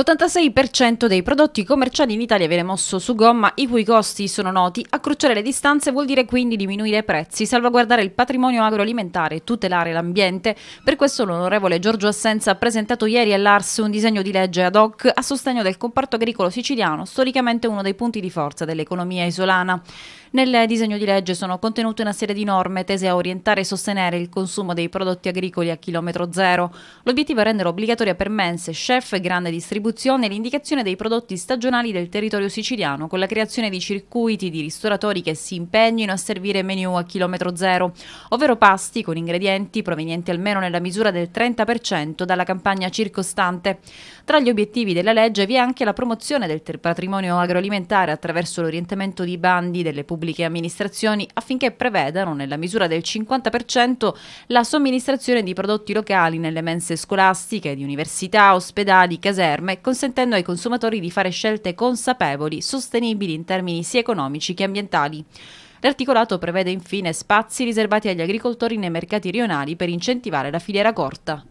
L'86% dei prodotti commerciali in Italia viene mosso su gomma, i cui costi sono noti. Accrociare le distanze vuol dire quindi diminuire i prezzi, salvaguardare il patrimonio agroalimentare e tutelare l'ambiente. Per questo l'onorevole Giorgio Assenza ha presentato ieri all'Ars un disegno di legge ad hoc a sostegno del comparto agricolo siciliano, storicamente uno dei punti di forza dell'economia isolana. Nel disegno di legge sono contenute una serie di norme tese a orientare e sostenere il consumo dei prodotti agricoli a chilometro zero. L'obiettivo è rendere obbligatoria per mense, chef e grande distribuzione distribuzione e l'indicazione dei prodotti stagionali del territorio siciliano con la creazione di circuiti di ristoratori che si impegnino a servire menu a chilometro zero, ovvero pasti con ingredienti provenienti almeno nella misura del 30% dalla campagna circostante. Tra gli obiettivi della legge vi è anche la promozione del patrimonio agroalimentare attraverso l'orientamento di bandi delle pubbliche amministrazioni affinché prevedano nella misura del 50% la somministrazione di prodotti locali nelle mense scolastiche, di università, ospedali, caserme norme, consentendo ai consumatori di fare scelte consapevoli, sostenibili in termini sia economici che ambientali. L'articolato prevede infine spazi riservati agli agricoltori nei mercati rionali per incentivare la filiera corta.